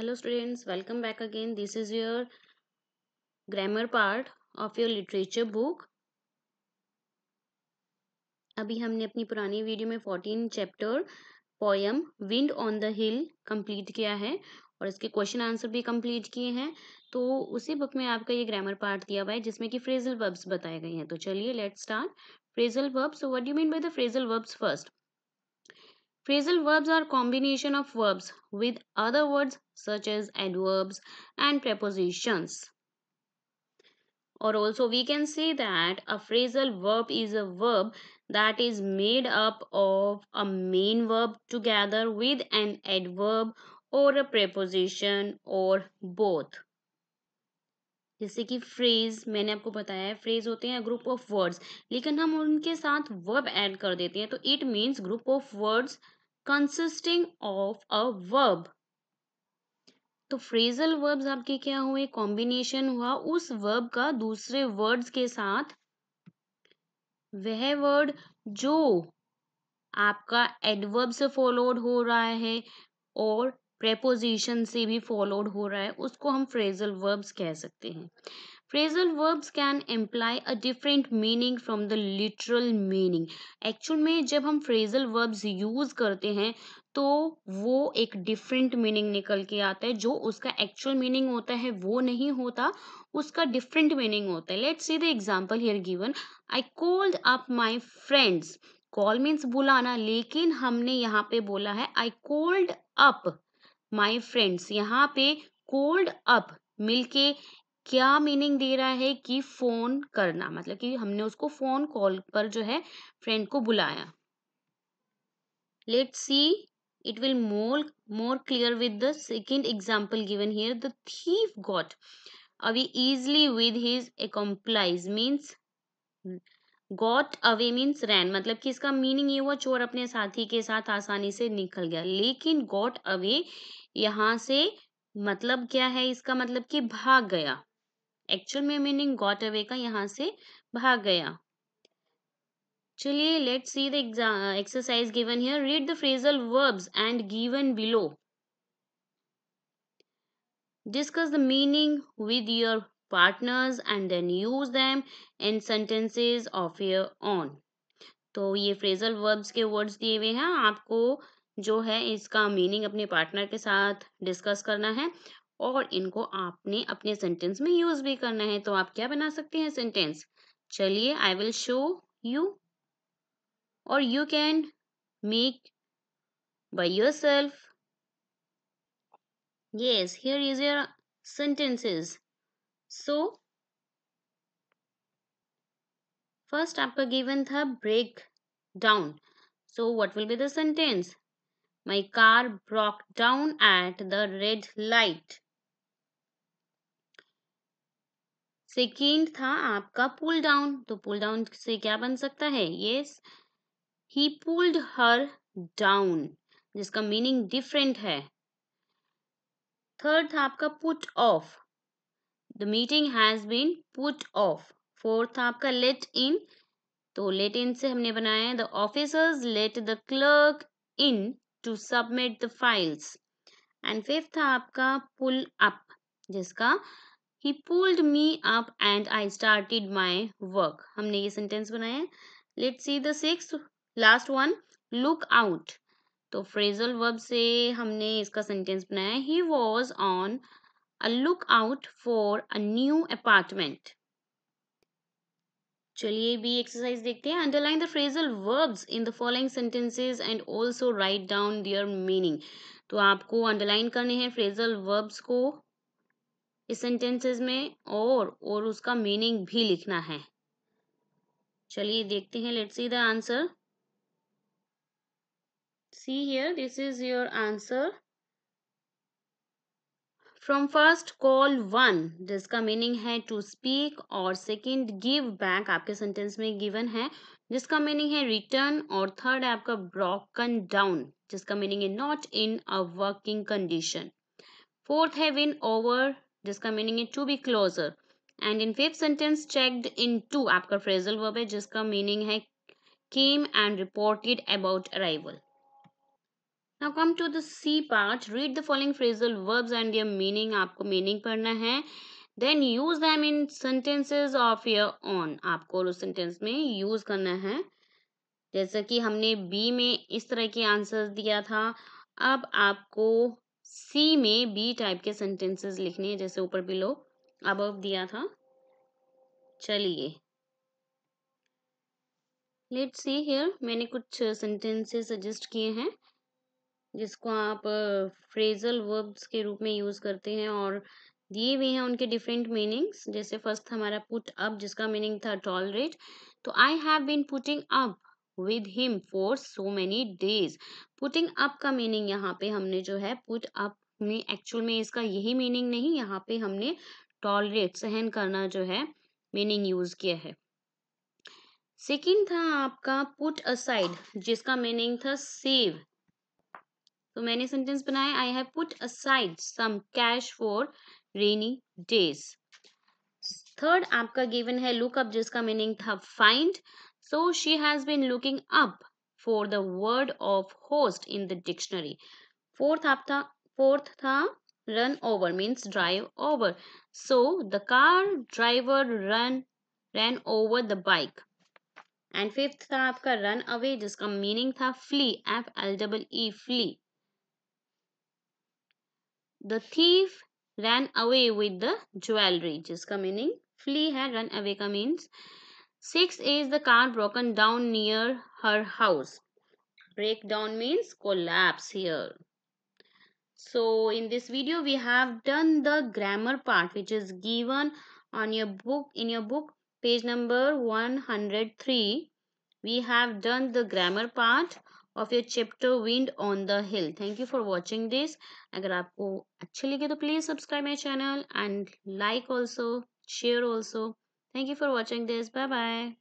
Hello students welcome back again this is your grammar part of your literature book अभी हमने अपनी पुरानी video में fourteen chapter poem wind on the hill complete किया है और इसके क्वेश्चन आंसर भी कंप्लीट किए हैं तो उसी बुक में आपका ये ग्रामर पार्ट दिया हुआ है जिसमें कि फ्रेजल वर्ब्स बताए गए हैं तो चलिए let start phrasal verbs what you mean by the phrasal verbs first Phrasal verbs are combination of verbs with other words such as adverbs and prepositions. Or also we can say that a phrasal verb is a verb that is made up of a main verb together with an adverb or a preposition or both. जैसे कि phrase मैंने आपको बताया है phrase होते हैं group of words लेकिन हम उनके साथ वर्ब ऐड कर देते हैं तो it means group of words consisting of a verb तो फ्रेजल वर्ब्स आपके क्या हुए कॉम्बिनेशन हुआ उस वर्ब का दूसरे वर्ड्स के साथ वह वर्ड जो आपका एडवर्ब से फॉलोड हो रहा है और प्रेपोजिशन से भी फॉलोड हो रहा है उसको हम फ्रेजल वर्ब्स कह सकते हैं phrasal verbs can employ a different meaning from the literal meaning actual में जब हम फ्रेजल वर्ब्स यूज़ करते हैं तो वो एक डिफरेंट मीनिंग निकल के आता है जो उसका एक्चुअल मीनिंग होता है वो नहीं होता उसका डिफरेंट मीनिंग होता है let's see the example here given I called up my friends call means बुलाना लेकिन हमने यहाँ पे बोला है I called up my friends यहाँ पे कोल्ड अप मिलके क्या मीनिंग दे रहा है कि फोन करना मतलब कि हमने उसको फोन कॉल पर जो है फ्रेंड को बुलाया let see it will more more clear with the second example given here the thief got away easily with his accomplices means got away means ran मतलब कि इसका मीनिंग ये हुआ चोर अपने साथी के साथ आसानी से निकल गया लेकिन गॉट अवे यहाँ से मतलब क्या है इसका मतलब कि भाग गया एक्चुअल में मीनिंग गॉट अवे का यहाँ से भाग गया चलिए let see the exercise given here read the phrasal verbs and given below discuss the meaning with your partners and then use them in sentences of your own तो ये phrasal verbs के words दिए हुए हैं आपको जो है इसका मीनिंग अपने पार्टनर के साथ डिस्कस करना है और इनको आपने अपने सेंटेंस में यूज भी करना है तो आप क्या बना सकते हैं सेंटेंस चलिए आई विल शो यू और you can make by yourself yes here is your sentences So, first आपका given था break down. So, what will be the sentence? My car broke down at the red light. Second था आपका pull down तो pull down से क्या बन सकता है yes he pulled her down जिसका मीनिंग डिफरेंट है थर्ड था आपका put off the meeting has been put off fourth आपका लेट इन तो लेट इन से हमने बनाया the officers let the clerk in to submit the files and fifth आपका पुल अप जिसका he pulled me up and I started my work हमने ये sentence बनाया let see the six last one look out तो phrasal verb से हमने इसका sentence बनाया he was on a lookout for a new apartment. चलिए भी एक्सरसाइज देखते हैं underline the phrasal verbs in the following sentences and also write down their meaning तो आपको अंडरलाइन करने हैं फ्रेजल वर्ब्स को इस सेंटेंसेस में और और उसका मीनिंग भी लिखना है चलिए देखते हैं let's see the answer see here this is your answer from first call one जिसका मीनिंग है टू स्पीक और सेकेंड गिव बैक आपके सेंटेंस में गिवन है जिसका मीनिंग है रिटर्न और थर्ड है आपका ब्रोकन डाउन जिसका मीनिंग है not in a working condition fourth है विन ओवर जिसका मीनिंग है to be closer and in fifth sentence checked in to आपका फ्रेजल वर्ब है जिसका मीनिंग है came and reported about arrival now come to the C part read the following phrasal verbs and your meaning आपको meaning पढ़ना है then use them in sentences of your own आपको उस sentence में use करना है जैसा कि हमने बी में इस तरह के आंसर्स दिया था अब आपको सी में बी टाइप के सेंटेंसेस लिखने हैं जैसे ऊपर बिलो अब दिया था चलिए लेट्स सी हियर मैंने कुछ सेंटेंसेस सजेस्ट किए हैं जिसको आप फ्रेजल वर्ब्स के रूप में यूज़ करते हैं और दिए हुए हैं उनके डिफरेंट मीनिंग्स जैसे फर्स्ट हमारा पुट अप जिसका मीनिंग था टॉलरेट तो I have been putting up with him for so many days putting up का मीनिंग यहाँ पे हमने जो है पुट अप में एक्चुअल में इसका यही मीनिंग नहीं यहाँ पे हमने टॉलरेट सहन करना जो है मीनिंग यूज किया है सेकेंड था आपका पुट असाइड जिसका मीनिंग था सेव तो मैंने सेंटेंस बनाया I have put aside some cash for rainy days third आपका गिवन है लुक अप जिसका मीनिंग था find so she has been looking up for the word of host in the dictionary fourth आपका fourth था run over means drive over so the car driver run run over the bike and fifth था आपका run away जिसका meaning था flee F L double E flee the thief ran away with the jewelry jiska meaning flee hai run away ka means 6 is the car broken down near her house breakdown means collapse here so in this video we have done the grammar part which is given on your book in your book page number 103 we have done the grammar part of your chapter wind on the hill thank you for watching this अगर आपको अच्छे लगे तो please subscribe my channel and like also share also thank you for watching this bye bye